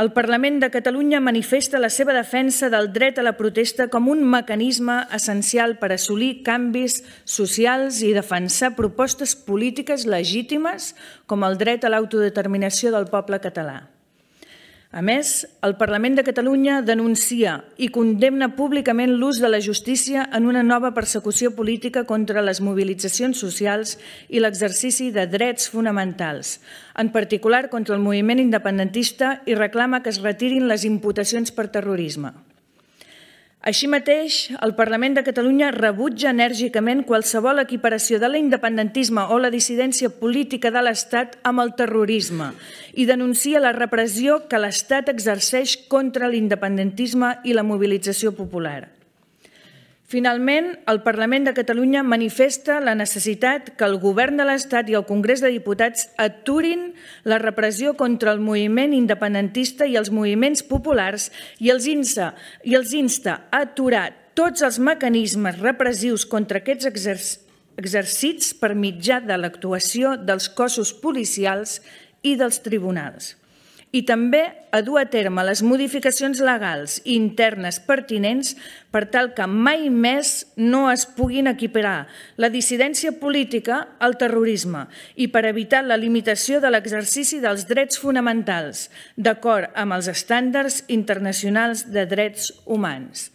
El Parlament de Catalunya manifesta la seva defensa del dret a la protesta com un mecanisme essencial per assolir canvis socials i defensar propostes polítiques legítimes com el dret a l'autodeterminació del poble català. A més, el Parlament de Catalunya denuncia i condemna públicament l'ús de la justícia en una nova persecució política contra les mobilitzacions socials i l'exercici de drets fonamentals, en particular contra el moviment independentista i reclama que es retirin les imputacions per terrorisme. Així mateix, el Parlament de Catalunya rebutja enèrgicament qualsevol equiparació de l'independentisme o la dissidència política de l'Estat amb el terrorisme i denuncia la repressió que l'Estat exerceix contra l'independentisme i la mobilització popular. Finalment, el Parlament de Catalunya manifesta la necessitat que el Govern de l'Estat i el Congrés de Diputats aturin la repressió contra el moviment independentista i els moviments populars i els insta, i els insta a aturar tots els mecanismes repressius contra aquests exercits per mitjà de l'actuació dels cossos policials i dels tribunals i també a dur a terme les modificacions legals i internes pertinents per tal que mai més no es puguin equiparar la dissidència política al terrorisme i per evitar la limitació de l'exercici dels drets fonamentals d'acord amb els estàndards internacionals de drets humans.